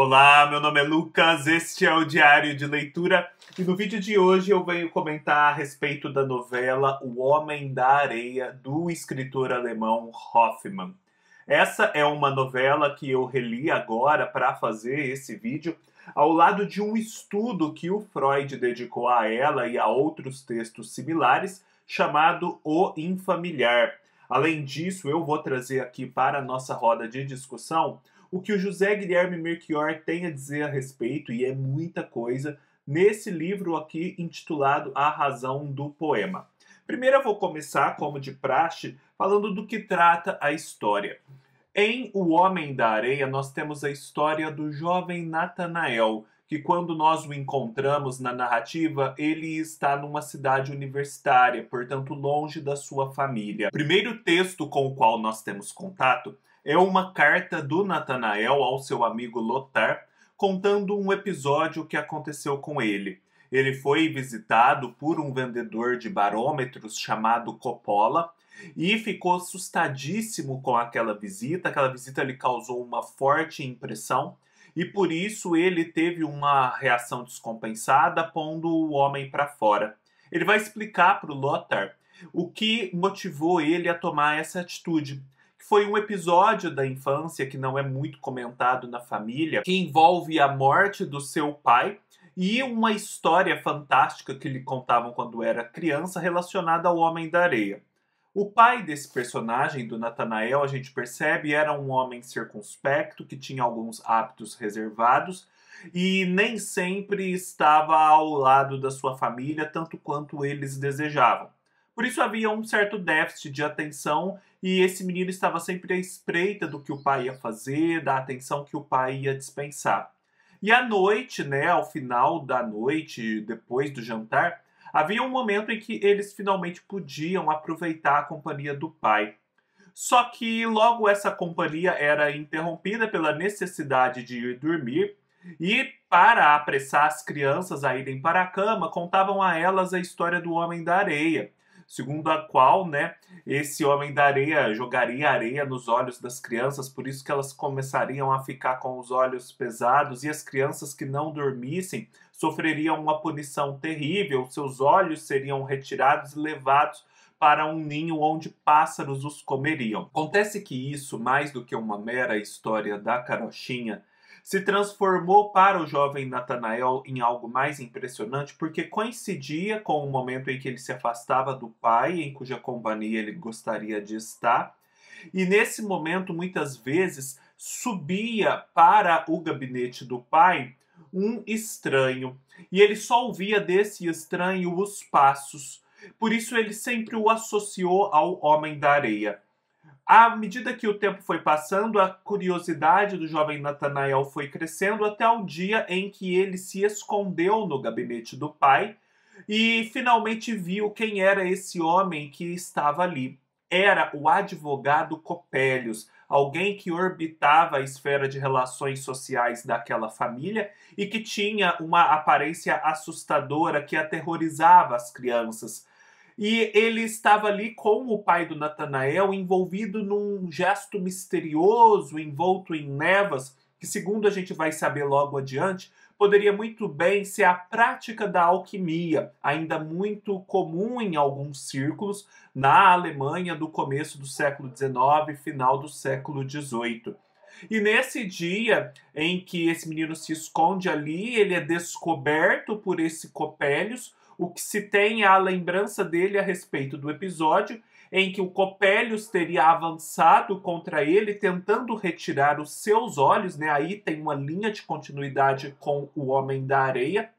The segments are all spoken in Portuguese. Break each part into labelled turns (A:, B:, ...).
A: Olá, meu nome é Lucas, este é o Diário de Leitura e no vídeo de hoje eu venho comentar a respeito da novela O Homem da Areia, do escritor alemão Hoffmann. Essa é uma novela que eu reli agora para fazer esse vídeo, ao lado de um estudo que o Freud dedicou a ela e a outros textos similares, chamado O Infamiliar. Além disso, eu vou trazer aqui para a nossa roda de discussão o que o José Guilherme Merquior tem a dizer a respeito, e é muita coisa, nesse livro aqui intitulado A Razão do Poema. Primeiro eu vou começar, como de praxe, falando do que trata a história. Em O Homem da Areia, nós temos a história do jovem Natanael, que quando nós o encontramos na narrativa, ele está numa cidade universitária, portanto longe da sua família. O primeiro texto com o qual nós temos contato é uma carta do Natanael ao seu amigo Lotar, contando um episódio que aconteceu com ele. Ele foi visitado por um vendedor de barômetros chamado Coppola e ficou assustadíssimo com aquela visita. Aquela visita lhe causou uma forte impressão e por isso ele teve uma reação descompensada, pondo o homem para fora. Ele vai explicar para o Lothar o que motivou ele a tomar essa atitude foi um episódio da infância que não é muito comentado na família, que envolve a morte do seu pai e uma história fantástica que lhe contavam quando era criança relacionada ao Homem da Areia. O pai desse personagem, do Natanael, a gente percebe, era um homem circunspecto que tinha alguns hábitos reservados e nem sempre estava ao lado da sua família tanto quanto eles desejavam. Por isso havia um certo déficit de atenção e esse menino estava sempre à espreita do que o pai ia fazer, da atenção que o pai ia dispensar. E à noite, né, ao final da noite, depois do jantar, havia um momento em que eles finalmente podiam aproveitar a companhia do pai. Só que logo essa companhia era interrompida pela necessidade de ir dormir, e para apressar as crianças a irem para a cama, contavam a elas a história do Homem da Areia segundo a qual, né, esse homem da areia jogaria areia nos olhos das crianças, por isso que elas começariam a ficar com os olhos pesados e as crianças que não dormissem sofreriam uma punição terrível, seus olhos seriam retirados e levados para um ninho onde pássaros os comeriam. Acontece que isso, mais do que uma mera história da carochinha, se transformou para o jovem Natanael em algo mais impressionante porque coincidia com o momento em que ele se afastava do pai, em cuja companhia ele gostaria de estar. E nesse momento, muitas vezes, subia para o gabinete do pai um estranho. E ele só ouvia desse estranho os passos. Por isso ele sempre o associou ao homem da areia. À medida que o tempo foi passando, a curiosidade do jovem Natanael foi crescendo até o dia em que ele se escondeu no gabinete do pai e finalmente viu quem era esse homem que estava ali. Era o advogado Copélios, alguém que orbitava a esfera de relações sociais daquela família e que tinha uma aparência assustadora que aterrorizava as crianças e ele estava ali com o pai do Natanael, envolvido num gesto misterioso, envolto em nevas, que, segundo a gente vai saber logo adiante, poderia muito bem ser a prática da alquimia, ainda muito comum em alguns círculos na Alemanha do começo do século XIX, final do século XVIII. E nesse dia em que esse menino se esconde ali, ele é descoberto por esse Copélios, o que se tem é a lembrança dele a respeito do episódio em que o Copélios teria avançado contra ele, tentando retirar os seus olhos, né? Aí tem uma linha de continuidade com o Homem da Areia.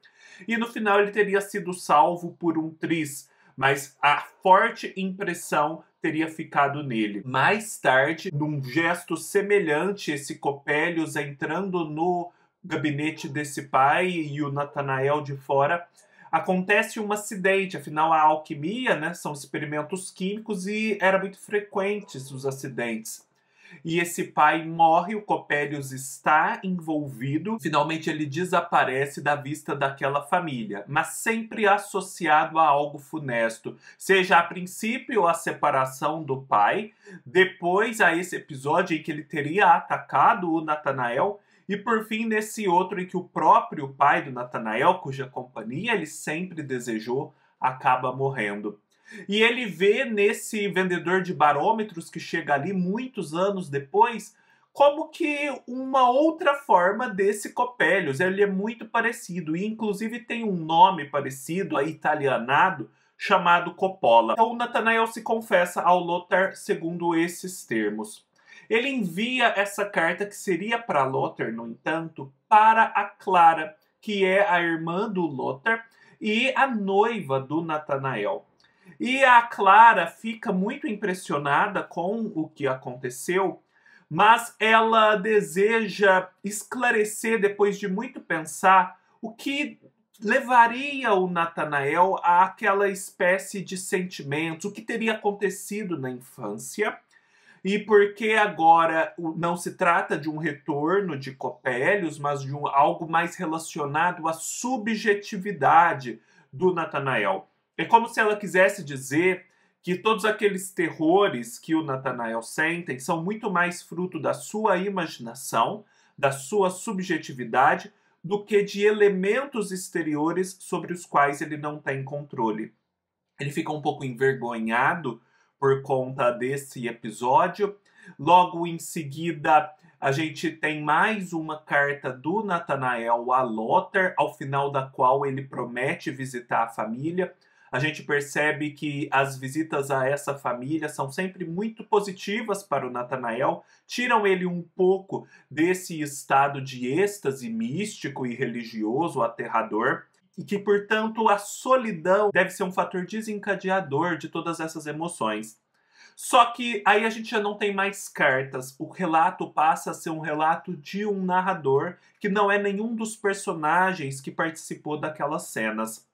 A: E no final ele teria sido salvo por um tris, mas a forte impressão teria ficado nele. Mais tarde, num gesto semelhante, esse Copélios entrando no gabinete desse pai e o Natanael de fora acontece um acidente, afinal a alquimia, né, são experimentos químicos e era muito frequentes os acidentes. E esse pai morre, o Copélios está envolvido, finalmente ele desaparece da vista daquela família, mas sempre associado a algo funesto, seja a princípio a separação do pai, depois a esse episódio em que ele teria atacado o Natanael e por fim, nesse outro em que o próprio pai do Natanael, cuja companhia ele sempre desejou, acaba morrendo. E ele vê nesse vendedor de barômetros que chega ali muitos anos depois, como que uma outra forma desse Copélios. Ele é muito parecido e inclusive tem um nome parecido, a é italianado, chamado Coppola. Então Nathanael se confessa ao Lothar segundo esses termos. Ele envia essa carta que seria para Lothar, no entanto, para a Clara, que é a irmã do Lothar e a noiva do Natanael. E a Clara fica muito impressionada com o que aconteceu, mas ela deseja esclarecer, depois de muito pensar, o que levaria o Natanael àquela espécie de sentimento, o que teria acontecido na infância e porque agora não se trata de um retorno de Copélios, mas de um, algo mais relacionado à subjetividade do Natanael. É como se ela quisesse dizer que todos aqueles terrores que o Natanael sentem são muito mais fruto da sua imaginação, da sua subjetividade, do que de elementos exteriores sobre os quais ele não tem controle. Ele fica um pouco envergonhado por conta desse episódio. Logo em seguida, a gente tem mais uma carta do Natanael a Lothar, ao final da qual ele promete visitar a família. A gente percebe que as visitas a essa família são sempre muito positivas para o Natanael, tiram ele um pouco desse estado de êxtase místico e religioso aterrador e que, portanto, a solidão deve ser um fator desencadeador de todas essas emoções. Só que aí a gente já não tem mais cartas. O relato passa a ser um relato de um narrador que não é nenhum dos personagens que participou daquelas cenas.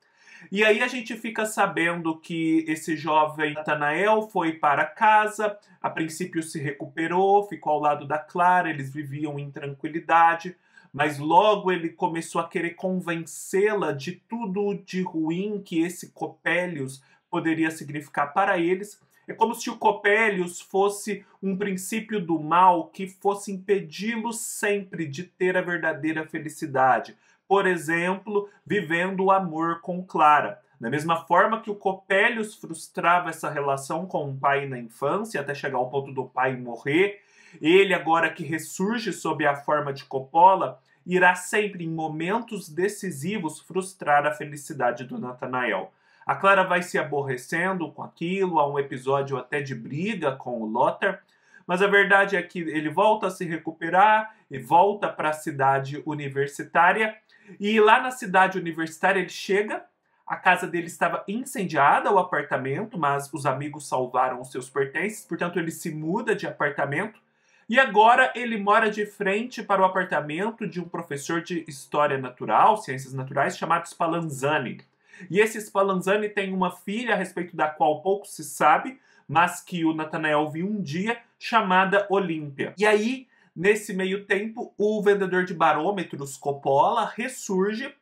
A: E aí a gente fica sabendo que esse jovem Natanael foi para casa, a princípio se recuperou, ficou ao lado da Clara, eles viviam em tranquilidade, mas logo ele começou a querer convencê-la de tudo de ruim que esse Copélios poderia significar para eles. É como se o Copélios fosse um princípio do mal que fosse impedi-lo sempre de ter a verdadeira felicidade. Por exemplo, vivendo o amor com Clara. Da mesma forma que o Copélios frustrava essa relação com o pai na infância, até chegar ao ponto do pai morrer, ele agora que ressurge sob a forma de Coppola, irá sempre, em momentos decisivos, frustrar a felicidade do Natanael. A Clara vai se aborrecendo com aquilo, há um episódio até de briga com o Lothar, mas a verdade é que ele volta a se recuperar e volta para a cidade universitária. E lá na cidade universitária ele chega, a casa dele estava incendiada, o apartamento, mas os amigos salvaram os seus pertences, portanto ele se muda de apartamento e agora ele mora de frente para o apartamento de um professor de História Natural, Ciências Naturais, chamado Spallanzani. E esse Spallanzani tem uma filha a respeito da qual pouco se sabe, mas que o Nathanael viu um dia, chamada Olímpia. E aí, nesse meio tempo, o vendedor de barômetros Coppola ressurge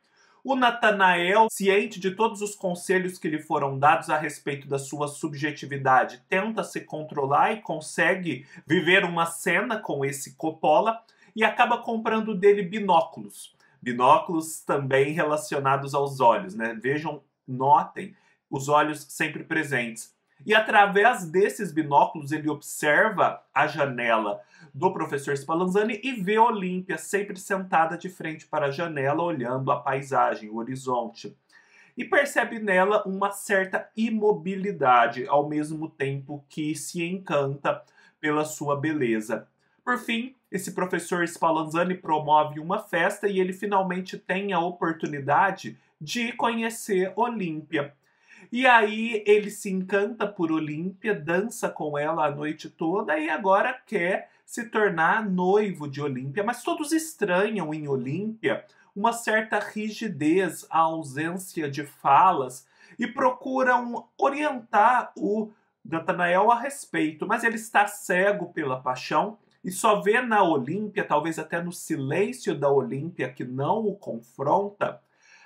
A: o Natanael, ciente de todos os conselhos que lhe foram dados a respeito da sua subjetividade, tenta se controlar e consegue viver uma cena com esse Coppola e acaba comprando dele binóculos. Binóculos também relacionados aos olhos, né? Vejam, notem os olhos sempre presentes. E através desses binóculos ele observa a janela do professor Spallanzani e vê Olímpia sempre sentada de frente para a janela, olhando a paisagem, o horizonte. E percebe nela uma certa imobilidade, ao mesmo tempo que se encanta pela sua beleza. Por fim, esse professor Spallanzani promove uma festa e ele finalmente tem a oportunidade de conhecer Olímpia. E aí ele se encanta por Olímpia, dança com ela a noite toda e agora quer se tornar noivo de Olímpia. Mas todos estranham em Olímpia uma certa rigidez, a ausência de falas e procuram orientar o Natanael a respeito, mas ele está cego pela paixão e só vê na Olímpia, talvez até no silêncio da Olímpia que não o confronta,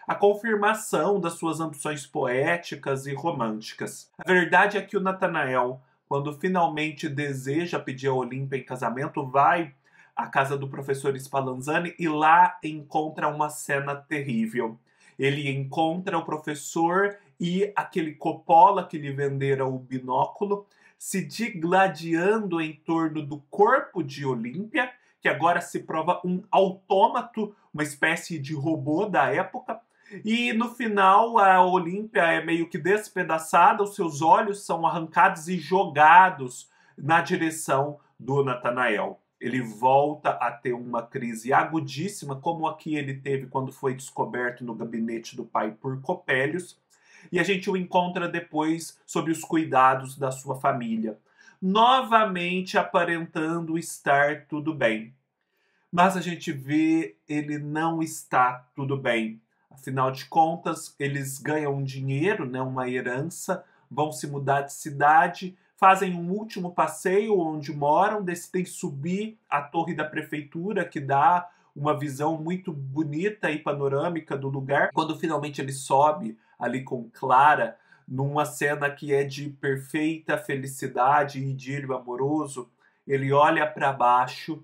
A: a confirmação das suas ambições poéticas e românticas. A verdade é que o Natanael, quando finalmente deseja pedir a Olímpia em casamento, vai à casa do professor Spallanzani e lá encontra uma cena terrível. Ele encontra o professor e aquele Coppola que lhe vendera o binóculo se digladiando em torno do corpo de Olímpia, que agora se prova um autômato, uma espécie de robô da época, e no final, a Olímpia é meio que despedaçada, os seus olhos são arrancados e jogados na direção do Natanael. Ele volta a ter uma crise agudíssima, como a que ele teve quando foi descoberto no gabinete do pai por Copélios, e a gente o encontra depois sob os cuidados da sua família, novamente aparentando estar tudo bem. Mas a gente vê ele não está tudo bem Afinal de contas, eles ganham um dinheiro, né, uma herança, vão se mudar de cidade, fazem um último passeio onde moram, decidem subir a torre da prefeitura, que dá uma visão muito bonita e panorâmica do lugar. Quando finalmente ele sobe ali com Clara, numa cena que é de perfeita felicidade e idílio amoroso, ele olha para baixo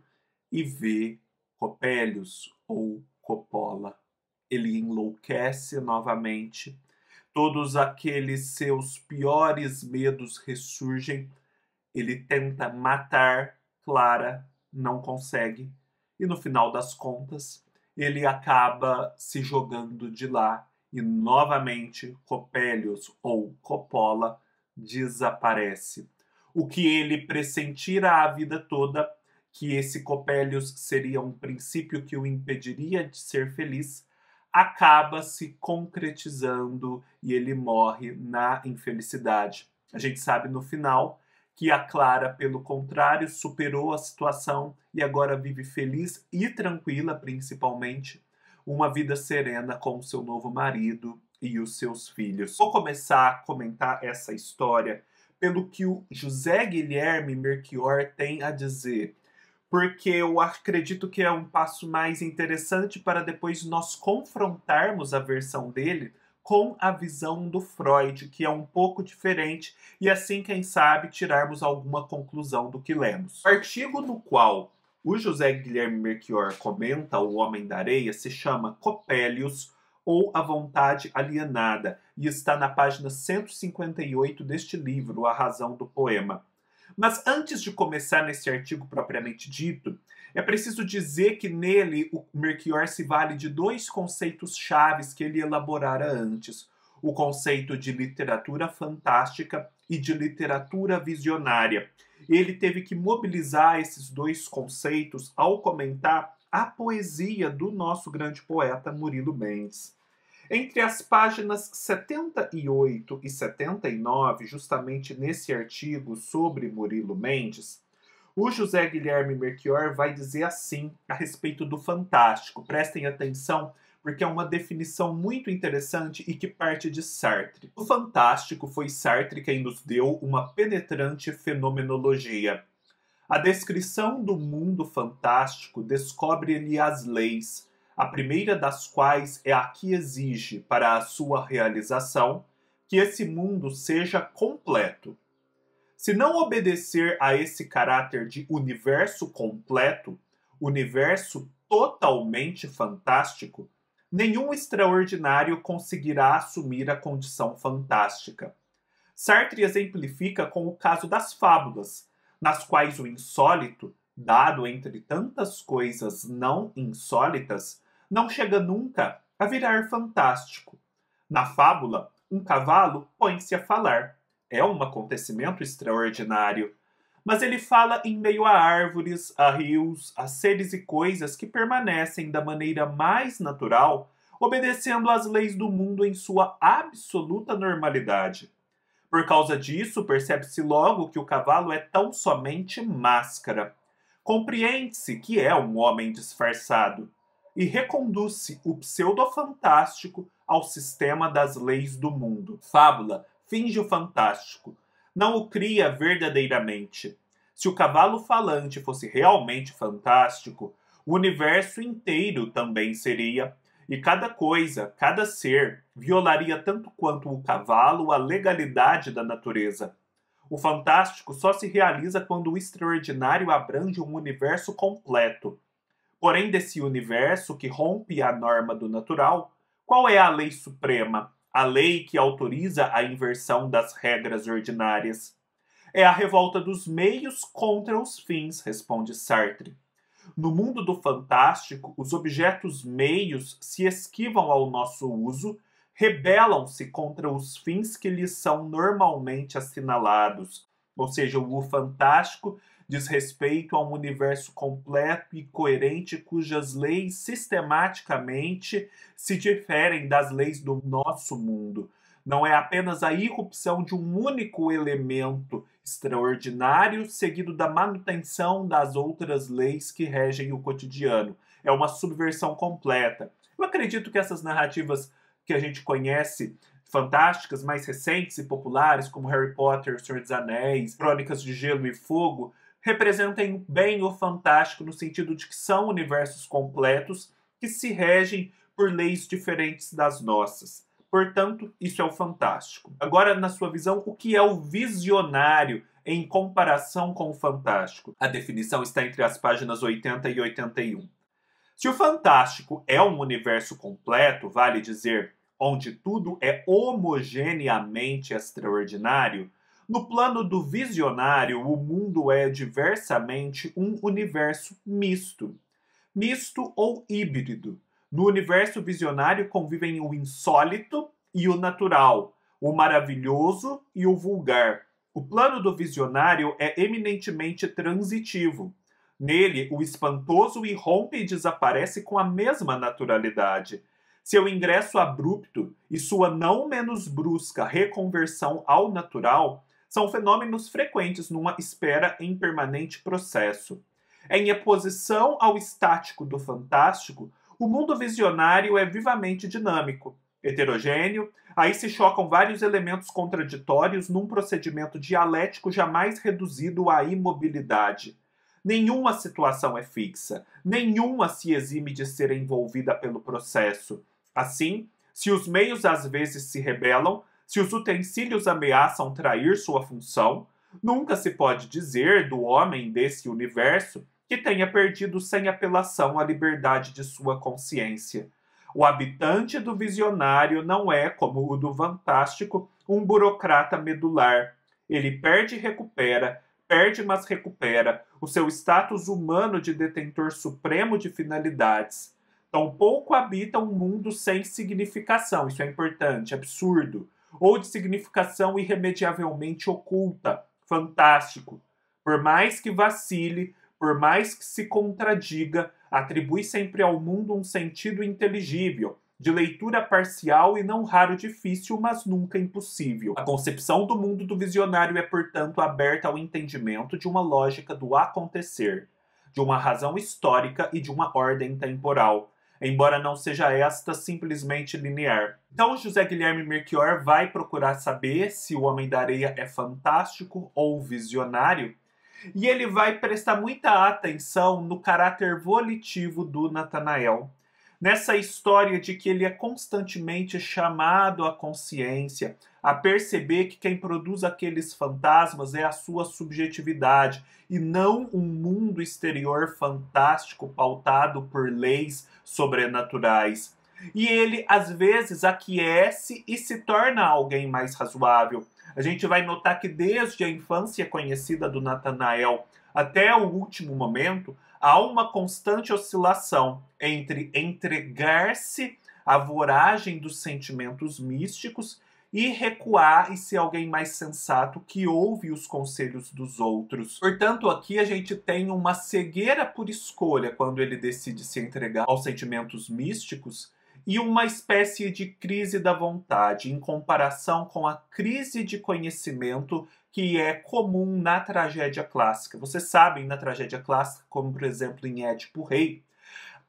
A: e vê Copélios ou Coppola ele enlouquece novamente, todos aqueles seus piores medos ressurgem, ele tenta matar Clara, não consegue, e no final das contas, ele acaba se jogando de lá e novamente Copélios ou Coppola desaparece. O que ele pressentira a vida toda, que esse Copélios seria um princípio que o impediria de ser feliz, acaba se concretizando e ele morre na infelicidade. A gente sabe no final que a Clara, pelo contrário, superou a situação e agora vive feliz e tranquila, principalmente, uma vida serena com seu novo marido e os seus filhos. Vou começar a comentar essa história pelo que o José Guilherme Merquior tem a dizer porque eu acredito que é um passo mais interessante para depois nós confrontarmos a versão dele com a visão do Freud, que é um pouco diferente, e assim, quem sabe, tirarmos alguma conclusão do que lemos. O artigo no qual o José Guilherme Melchior comenta O Homem da Areia se chama Copélios ou A Vontade Alienada e está na página 158 deste livro, A Razão do Poema. Mas antes de começar nesse artigo propriamente dito, é preciso dizer que nele o Merquior se vale de dois conceitos chaves que ele elaborara antes: o conceito de literatura fantástica e de literatura visionária. Ele teve que mobilizar esses dois conceitos ao comentar a poesia do nosso grande poeta Murilo Mendes. Entre as páginas 78 e 79, justamente nesse artigo sobre Murilo Mendes, o José Guilherme Merchior vai dizer assim a respeito do fantástico. Prestem atenção, porque é uma definição muito interessante e que parte de Sartre. O fantástico foi Sartre quem nos deu uma penetrante fenomenologia. A descrição do mundo fantástico descobre-lhe as leis, a primeira das quais é a que exige para a sua realização que esse mundo seja completo. Se não obedecer a esse caráter de universo completo, universo totalmente fantástico, nenhum extraordinário conseguirá assumir a condição fantástica. Sartre exemplifica com o caso das fábulas, nas quais o insólito, dado entre tantas coisas não insólitas, não chega nunca a virar fantástico. Na fábula, um cavalo põe-se a falar. É um acontecimento extraordinário. Mas ele fala em meio a árvores, a rios, a seres e coisas que permanecem da maneira mais natural, obedecendo às leis do mundo em sua absoluta normalidade. Por causa disso, percebe-se logo que o cavalo é tão somente máscara. Compreende-se que é um homem disfarçado e reconduz-se o pseudo-fantástico ao sistema das leis do mundo. Fábula finge o fantástico, não o cria verdadeiramente. Se o cavalo falante fosse realmente fantástico, o universo inteiro também seria, e cada coisa, cada ser, violaria tanto quanto o cavalo a legalidade da natureza. O fantástico só se realiza quando o extraordinário abrange um universo completo, Porém, desse universo que rompe a norma do natural, qual é a lei suprema, a lei que autoriza a inversão das regras ordinárias? É a revolta dos meios contra os fins, responde Sartre. No mundo do fantástico, os objetos meios se esquivam ao nosso uso, rebelam-se contra os fins que lhes são normalmente assinalados. Ou seja, o fantástico diz respeito a um universo completo e coerente cujas leis sistematicamente se diferem das leis do nosso mundo. Não é apenas a irrupção de um único elemento extraordinário, seguido da manutenção das outras leis que regem o cotidiano. É uma subversão completa. Eu acredito que essas narrativas que a gente conhece fantásticas, mais recentes e populares, como Harry Potter, Senhor dos Anéis, Crônicas de Gelo e Fogo, representem bem o fantástico no sentido de que são universos completos que se regem por leis diferentes das nossas. Portanto, isso é o fantástico. Agora, na sua visão, o que é o visionário em comparação com o fantástico? A definição está entre as páginas 80 e 81. Se o fantástico é um universo completo, vale dizer, onde tudo é homogeneamente extraordinário, no plano do visionário, o mundo é diversamente um universo misto, misto ou híbrido. No universo visionário convivem o insólito e o natural, o maravilhoso e o vulgar. O plano do visionário é eminentemente transitivo. Nele, o espantoso irrompe e desaparece com a mesma naturalidade. Seu ingresso abrupto e sua não menos brusca reconversão ao natural são fenômenos frequentes numa espera em permanente processo. Em oposição ao estático do fantástico, o mundo visionário é vivamente dinâmico, heterogêneo, aí se chocam vários elementos contraditórios num procedimento dialético jamais reduzido à imobilidade. Nenhuma situação é fixa, nenhuma se exime de ser envolvida pelo processo. Assim, se os meios às vezes se rebelam, se os utensílios ameaçam trair sua função, nunca se pode dizer do homem desse universo que tenha perdido sem apelação a liberdade de sua consciência. O habitante do visionário não é, como o do fantástico, um burocrata medular. Ele perde e recupera, perde mas recupera o seu status humano de detentor supremo de finalidades. Tampouco habita um mundo sem significação, isso é importante, absurdo ou de significação irremediavelmente oculta. Fantástico. Por mais que vacile, por mais que se contradiga, atribui sempre ao mundo um sentido inteligível, de leitura parcial e não raro difícil, mas nunca impossível. A concepção do mundo do visionário é, portanto, aberta ao entendimento de uma lógica do acontecer, de uma razão histórica e de uma ordem temporal embora não seja esta simplesmente linear. Então, José Guilherme Melchior vai procurar saber se o Homem da Areia é fantástico ou visionário, e ele vai prestar muita atenção no caráter volitivo do Natanael nessa história de que ele é constantemente chamado à consciência, a perceber que quem produz aqueles fantasmas é a sua subjetividade e não um mundo exterior fantástico pautado por leis sobrenaturais. E ele, às vezes, aquece e se torna alguém mais razoável. A gente vai notar que desde a infância conhecida do Natanael até o último momento, há uma constante oscilação entre entregar-se à voragem dos sentimentos místicos e recuar e ser alguém mais sensato que ouve os conselhos dos outros. Portanto, aqui a gente tem uma cegueira por escolha quando ele decide se entregar aos sentimentos místicos e uma espécie de crise da vontade em comparação com a crise de conhecimento que é comum na tragédia clássica. Vocês sabem, na tragédia clássica, como por exemplo em Édipo Rei,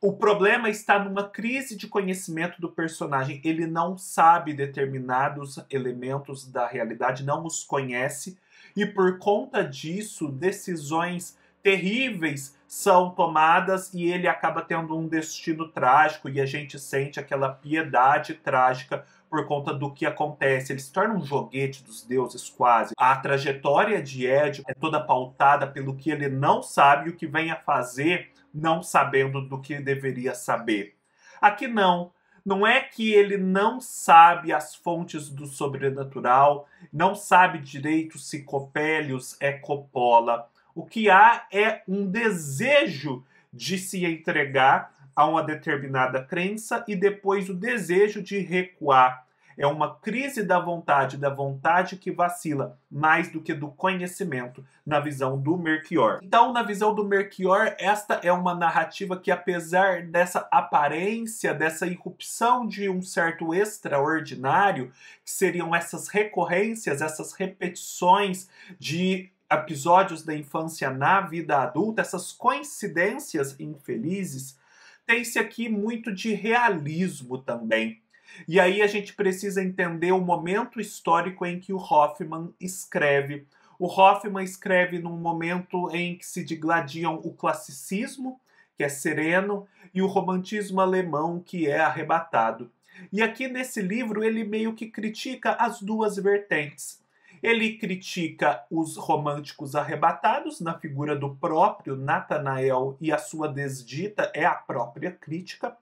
A: o problema está numa crise de conhecimento do personagem. Ele não sabe determinados elementos da realidade, não os conhece, e por conta disso, decisões terríveis são tomadas e ele acaba tendo um destino trágico e a gente sente aquela piedade trágica por conta do que acontece. Ele se torna um joguete dos deuses, quase. A trajetória de Ed é toda pautada pelo que ele não sabe e o que vem a fazer, não sabendo do que deveria saber. Aqui não. Não é que ele não sabe as fontes do sobrenatural, não sabe direito se Copélios é Coppola o que há é um desejo de se entregar a uma determinada crença e depois o desejo de recuar. É uma crise da vontade, da vontade que vacila, mais do que do conhecimento, na visão do Merquior. Então, na visão do Merquior, esta é uma narrativa que, apesar dessa aparência, dessa irrupção de um certo extraordinário, que seriam essas recorrências, essas repetições de episódios da infância na vida adulta, essas coincidências infelizes, tem-se aqui muito de realismo também. E aí a gente precisa entender o momento histórico em que o Hoffman escreve. O Hoffman escreve num momento em que se digladiam o classicismo, que é sereno, e o romantismo alemão, que é arrebatado. E aqui nesse livro ele meio que critica as duas vertentes. Ele critica os românticos arrebatados na figura do próprio Natanael e a sua desdita é a própria crítica,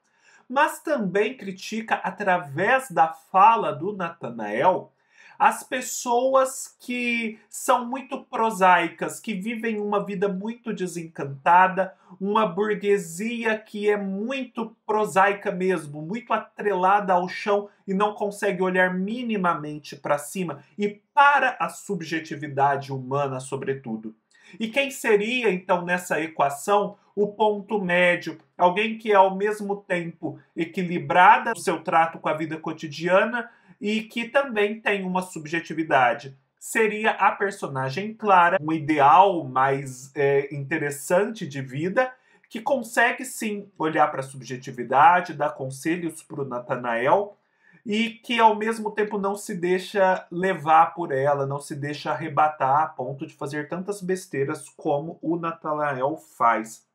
A: mas também critica através da fala do Natanael as pessoas que são muito prosaicas, que vivem uma vida muito desencantada, uma burguesia que é muito prosaica mesmo, muito atrelada ao chão e não consegue olhar minimamente para cima e para a subjetividade humana, sobretudo. E quem seria, então, nessa equação, o ponto médio? Alguém que é ao mesmo tempo equilibrada no seu trato com a vida cotidiana e que também tem uma subjetividade. Seria a personagem Clara, um ideal mais é, interessante de vida, que consegue sim olhar para a subjetividade, dar conselhos para o Natanael e que ao mesmo tempo não se deixa levar por ela, não se deixa arrebatar a ponto de fazer tantas besteiras como o Natanael faz.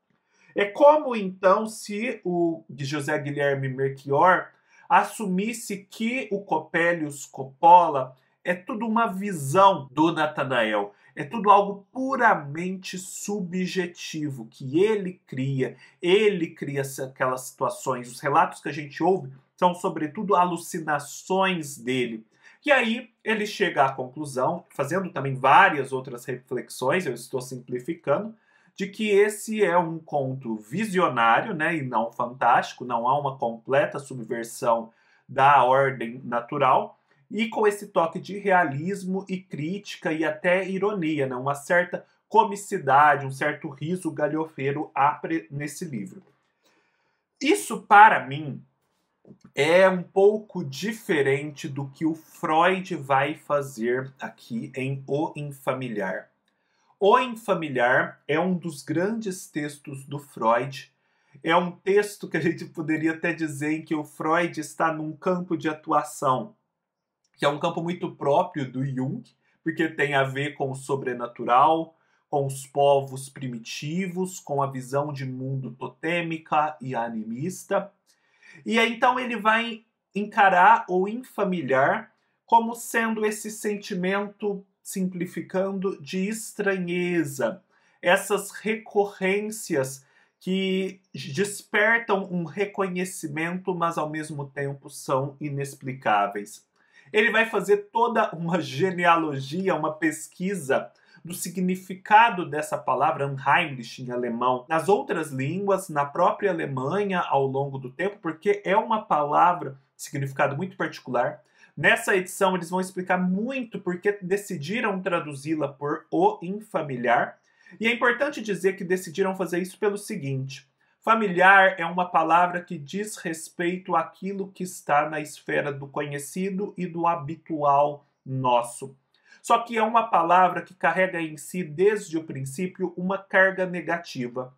A: É como então se o José Guilherme Merquior assumisse que o Copélios Coppola é tudo uma visão do Natanael, é tudo algo puramente subjetivo que ele cria, ele cria aquelas situações. Os relatos que a gente ouve são, sobretudo, alucinações dele. E aí ele chega à conclusão, fazendo também várias outras reflexões, eu estou simplificando, de que esse é um conto visionário, né, e não fantástico, não há uma completa subversão da ordem natural, e com esse toque de realismo e crítica e até ironia, né, uma certa comicidade, um certo riso galhofeiro há nesse livro. Isso, para mim, é um pouco diferente do que o Freud vai fazer aqui em O Infamiliar. O Infamiliar é um dos grandes textos do Freud. É um texto que a gente poderia até dizer em que o Freud está num campo de atuação, que é um campo muito próprio do Jung, porque tem a ver com o sobrenatural, com os povos primitivos, com a visão de mundo totêmica e animista. E aí, então ele vai encarar o infamiliar como sendo esse sentimento simplificando, de estranheza. Essas recorrências que despertam um reconhecimento, mas ao mesmo tempo são inexplicáveis. Ele vai fazer toda uma genealogia, uma pesquisa do significado dessa palavra Unheimlich em alemão nas outras línguas, na própria Alemanha ao longo do tempo, porque é uma palavra significado muito particular. Nessa edição, eles vão explicar muito porque decidiram traduzi-la por O Infamiliar. E é importante dizer que decidiram fazer isso pelo seguinte: familiar é uma palavra que diz respeito àquilo que está na esfera do conhecido e do habitual nosso. Só que é uma palavra que carrega em si, desde o princípio, uma carga negativa.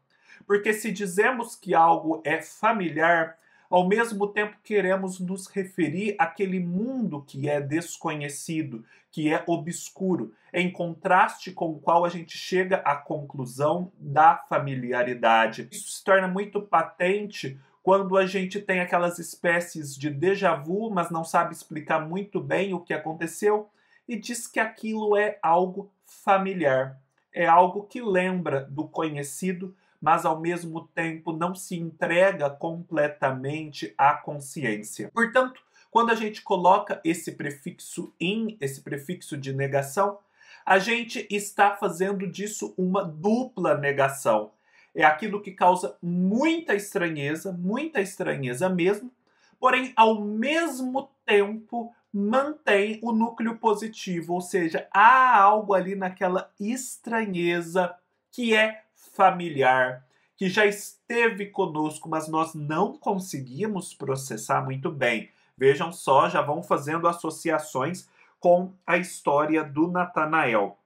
A: Porque se dizemos que algo é familiar, ao mesmo tempo, queremos nos referir àquele mundo que é desconhecido, que é obscuro, em contraste com o qual a gente chega à conclusão da familiaridade. Isso se torna muito patente quando a gente tem aquelas espécies de déjà vu, mas não sabe explicar muito bem o que aconteceu, e diz que aquilo é algo familiar, é algo que lembra do conhecido, mas ao mesmo tempo não se entrega completamente à consciência. Portanto, quando a gente coloca esse prefixo in, esse prefixo de negação, a gente está fazendo disso uma dupla negação. É aquilo que causa muita estranheza, muita estranheza mesmo, porém, ao mesmo tempo, mantém o núcleo positivo, ou seja, há algo ali naquela estranheza que é familiar que já esteve conosco, mas nós não conseguimos processar muito bem. Vejam só, já vão fazendo associações com a história do Natanael.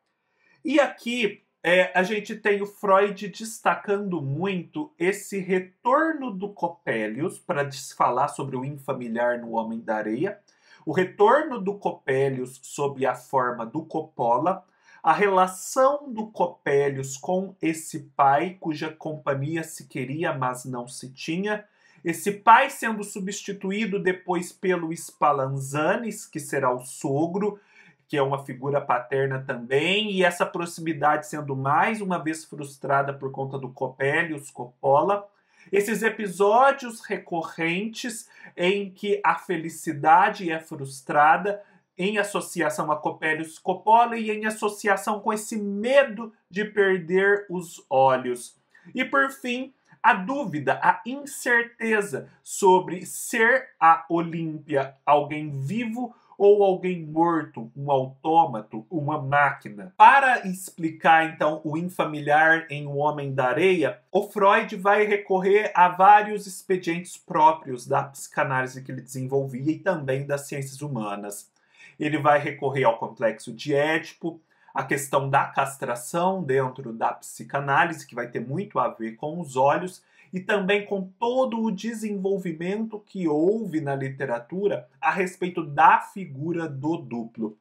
A: E aqui é, a gente tem o Freud destacando muito esse retorno do Copélios para falar sobre o infamiliar no Homem da Areia, o retorno do Copélios sob a forma do Coppola, a relação do Copélios com esse pai, cuja companhia se queria, mas não se tinha, esse pai sendo substituído depois pelo Spalanzanes, que será o sogro, que é uma figura paterna também, e essa proximidade sendo mais uma vez frustrada por conta do Copélios Coppola. Esses episódios recorrentes em que a felicidade é frustrada em associação a Copélius Coppola e em associação com esse medo de perder os olhos. E por fim, a dúvida, a incerteza sobre ser a Olímpia alguém vivo ou alguém morto, um autômato, uma máquina. Para explicar então o infamiliar em O Homem da Areia, o Freud vai recorrer a vários expedientes próprios da psicanálise que ele desenvolvia e também das ciências humanas ele vai recorrer ao complexo de Édipo, a questão da castração dentro da psicanálise, que vai ter muito a ver com os olhos, e também com todo o desenvolvimento que houve na literatura a respeito da figura do duplo.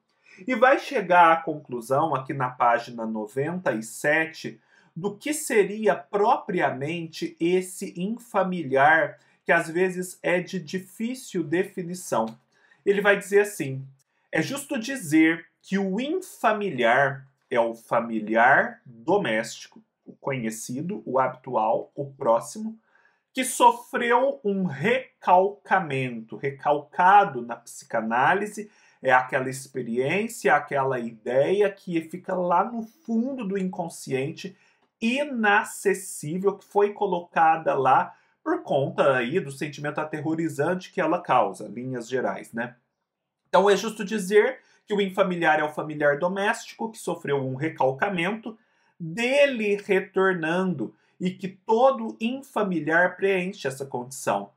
A: E vai chegar à conclusão, aqui na página 97, do que seria propriamente esse infamiliar, que às vezes é de difícil definição. Ele vai dizer assim: é justo dizer que o infamiliar é o familiar doméstico, o conhecido, o habitual, o próximo, que sofreu um recalcamento. Recalcado na psicanálise é aquela experiência, aquela ideia que fica lá no fundo do inconsciente, inacessível, que foi colocada lá por conta aí do sentimento aterrorizante que ela causa, linhas gerais, né? Então é justo dizer que o infamiliar é o familiar doméstico que sofreu um recalcamento, dele retornando, e que todo infamiliar preenche essa condição.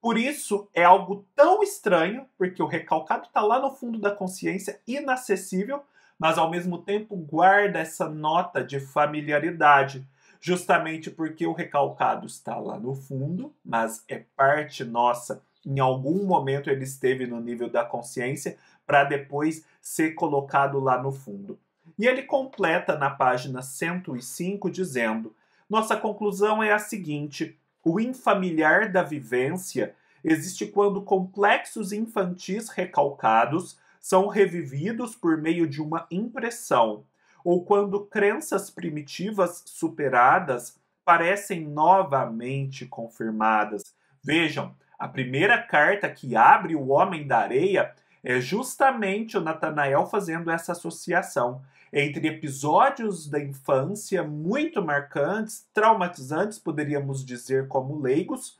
A: Por isso é algo tão estranho, porque o recalcado está lá no fundo da consciência, inacessível, mas ao mesmo tempo guarda essa nota de familiaridade, justamente porque o recalcado está lá no fundo, mas é parte nossa em algum momento ele esteve no nível da consciência para depois ser colocado lá no fundo. E ele completa na página 105 dizendo: Nossa conclusão é a seguinte: o infamiliar da vivência existe quando complexos infantis recalcados são revividos por meio de uma impressão, ou quando crenças primitivas superadas parecem novamente confirmadas. Vejam, a primeira carta que abre o Homem da Areia é justamente o Natanael fazendo essa associação entre episódios da infância muito marcantes, traumatizantes, poderíamos dizer como leigos,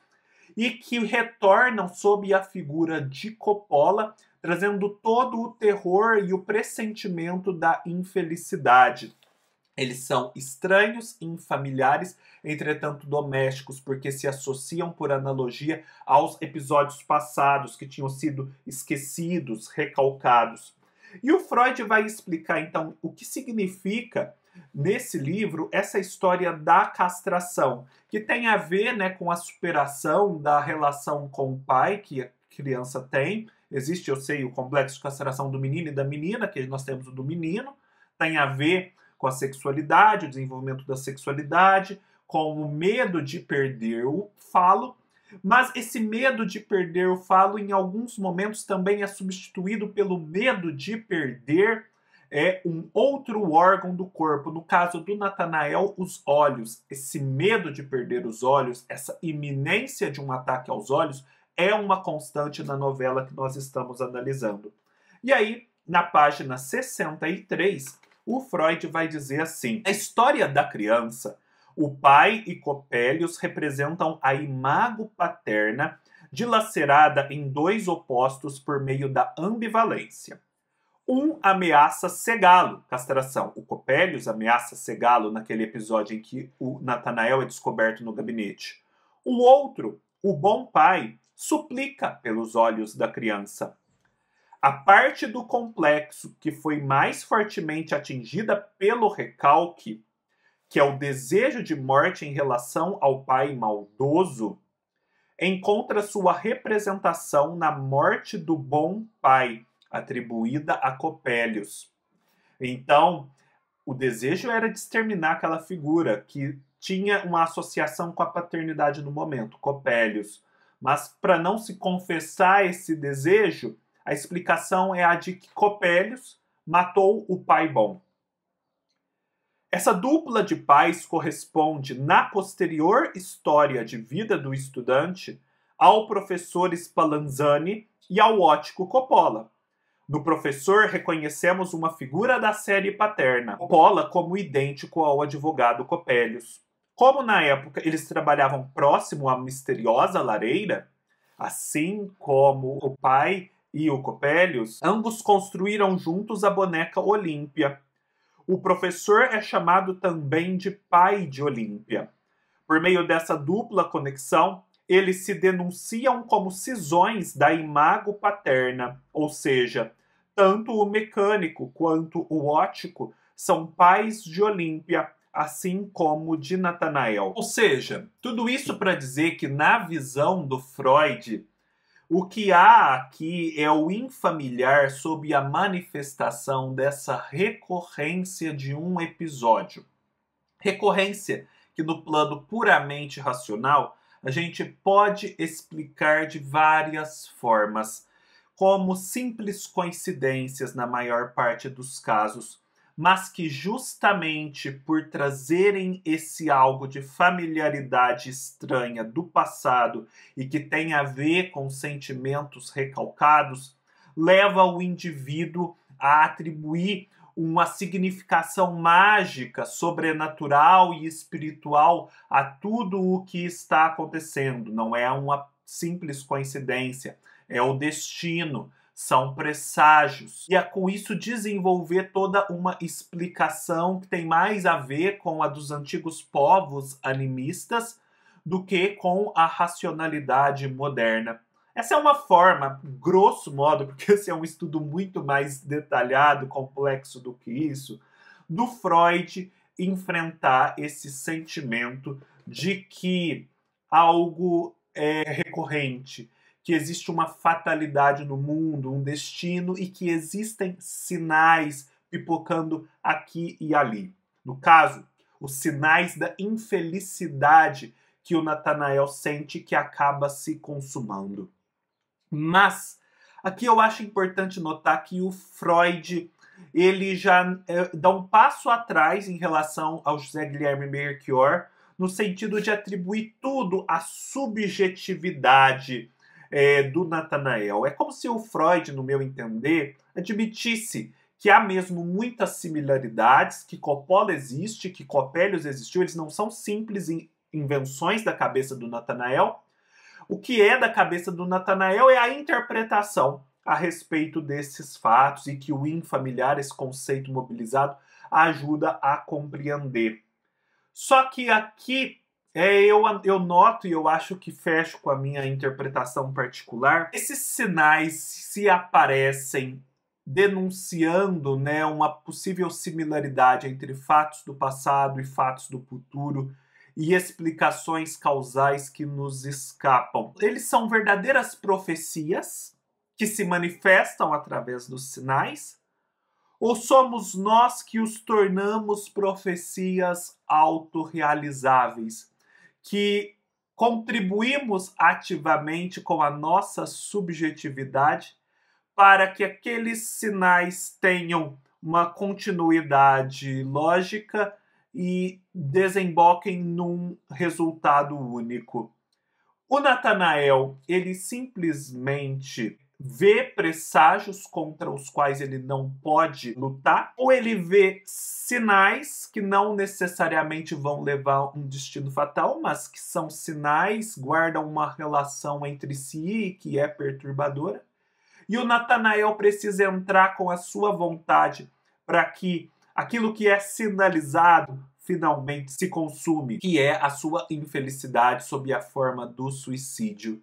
A: e que retornam sob a figura de Coppola, trazendo todo o terror e o pressentimento da infelicidade. Eles são estranhos e infamiliares, entretanto domésticos, porque se associam por analogia aos episódios passados que tinham sido esquecidos, recalcados. E o Freud vai explicar então o que significa nesse livro essa história da castração, que tem a ver né, com a superação da relação com o pai que a criança tem. Existe, eu sei, o complexo de castração do menino e da menina, que nós temos o do menino, tem a ver com a sexualidade, o desenvolvimento da sexualidade, com o medo de perder o falo, mas esse medo de perder o falo, em alguns momentos, também é substituído pelo medo de perder é um outro órgão do corpo. No caso do Natanael, os olhos. Esse medo de perder os olhos, essa iminência de um ataque aos olhos, é uma constante na novela que nós estamos analisando. E aí, na página 63, o Freud vai dizer assim: a história da criança, o pai e Copélios representam a imago paterna dilacerada em dois opostos por meio da ambivalência. Um ameaça cegá-lo, castração. O Copélios ameaça cegá-lo naquele episódio em que o Natanael é descoberto no gabinete. O outro, o bom pai, suplica pelos olhos da criança. A parte do complexo que foi mais fortemente atingida pelo recalque, que é o desejo de morte em relação ao pai maldoso, encontra sua representação na morte do bom pai, atribuída a Copélios. Então, o desejo era de exterminar aquela figura que tinha uma associação com a paternidade no momento, Copélios. Mas para não se confessar esse desejo, a explicação é a de que Copélios matou o pai bom. Essa dupla de pais corresponde, na posterior história de vida do estudante, ao professor Spallanzani e ao ótico Coppola. No professor, reconhecemos uma figura da série paterna, Coppola como idêntico ao advogado Copélios. Como na época eles trabalhavam próximo à misteriosa lareira, assim como o pai e o Copélios, ambos construíram juntos a boneca Olímpia. O professor é chamado também de pai de Olímpia. Por meio dessa dupla conexão, eles se denunciam como cisões da imago paterna, ou seja, tanto o mecânico quanto o ótico são pais de Olímpia, assim como de Natanael. Ou seja, tudo isso para dizer que na visão do Freud, o que há aqui é o infamiliar sob a manifestação dessa recorrência de um episódio. Recorrência que, no plano puramente racional, a gente pode explicar de várias formas, como simples coincidências na maior parte dos casos mas que justamente por trazerem esse algo de familiaridade estranha do passado e que tem a ver com sentimentos recalcados, leva o indivíduo a atribuir uma significação mágica, sobrenatural e espiritual a tudo o que está acontecendo. Não é uma simples coincidência, é o destino, são presságios. E é com isso desenvolver toda uma explicação que tem mais a ver com a dos antigos povos animistas do que com a racionalidade moderna. Essa é uma forma, grosso modo, porque esse é um estudo muito mais detalhado, complexo do que isso, do Freud enfrentar esse sentimento de que algo é recorrente, que existe uma fatalidade no mundo, um destino e que existem sinais pipocando aqui e ali. No caso, os sinais da infelicidade que o Natanael sente que acaba se consumando. Mas aqui eu acho importante notar que o Freud ele já é, dá um passo atrás em relação ao José Guilherme Melchior, no sentido de atribuir tudo à subjetividade é, do Natanael É como se o Freud, no meu entender, admitisse que há mesmo muitas similaridades, que Coppola existe, que Coppelius existiu, eles não são simples invenções da cabeça do Natanael. O que é da cabeça do Natanael é a interpretação a respeito desses fatos e que o infamiliar, esse conceito mobilizado, ajuda a compreender. Só que aqui é, eu, eu noto e eu acho que fecho com a minha interpretação particular. Esses sinais se aparecem denunciando né, uma possível similaridade entre fatos do passado e fatos do futuro e explicações causais que nos escapam. Eles são verdadeiras profecias que se manifestam através dos sinais? Ou somos nós que os tornamos profecias autorrealizáveis? que contribuímos ativamente com a nossa subjetividade para que aqueles sinais tenham uma continuidade lógica e desemboquem num resultado único. O Natanael, ele simplesmente vê presságios contra os quais ele não pode lutar, ou ele vê sinais que não necessariamente vão levar um destino fatal, mas que são sinais, guardam uma relação entre si que é perturbadora. E o Natanael precisa entrar com a sua vontade para que aquilo que é sinalizado finalmente se consume, que é a sua infelicidade sob a forma do suicídio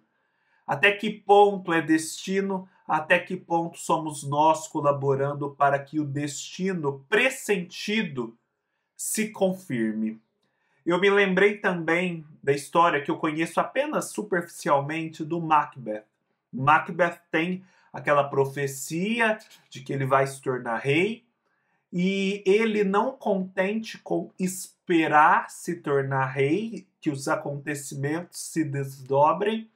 A: até que ponto é destino? Até que ponto somos nós colaborando para que o destino pressentido se confirme? Eu me lembrei também da história que eu conheço apenas superficialmente do Macbeth. Macbeth tem aquela profecia de que ele vai se tornar rei e ele não contente com esperar se tornar rei, que os acontecimentos se desdobrem,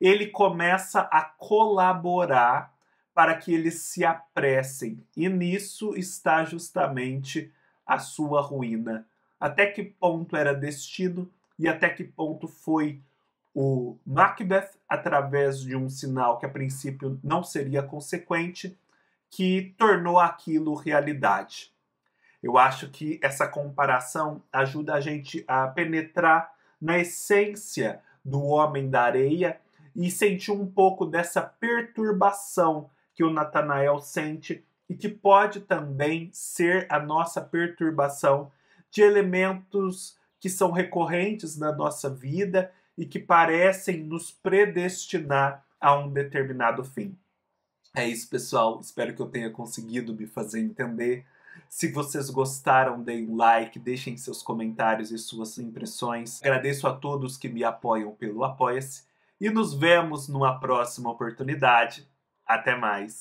A: ele começa a colaborar para que eles se apressem. E nisso está justamente a sua ruína. Até que ponto era destino e até que ponto foi o Macbeth, através de um sinal que a princípio não seria consequente, que tornou aquilo realidade. Eu acho que essa comparação ajuda a gente a penetrar na essência do homem da areia e sentiu um pouco dessa perturbação que o Natanael sente e que pode também ser a nossa perturbação de elementos que são recorrentes na nossa vida e que parecem nos predestinar a um determinado fim. É isso, pessoal. Espero que eu tenha conseguido me fazer entender. Se vocês gostaram, deem like, deixem seus comentários e suas impressões. Agradeço a todos que me apoiam pelo Apoia-se e nos vemos numa próxima oportunidade. Até mais!